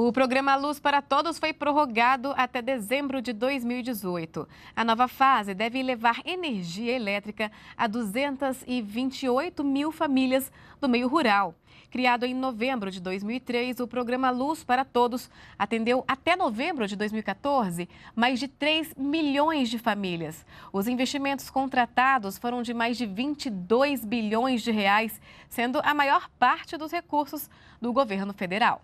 O programa Luz para Todos foi prorrogado até dezembro de 2018. A nova fase deve levar energia elétrica a 228 mil famílias do meio rural. Criado em novembro de 2003, o programa Luz para Todos atendeu até novembro de 2014 mais de 3 milhões de famílias. Os investimentos contratados foram de mais de 22 bilhões de reais, sendo a maior parte dos recursos do governo federal.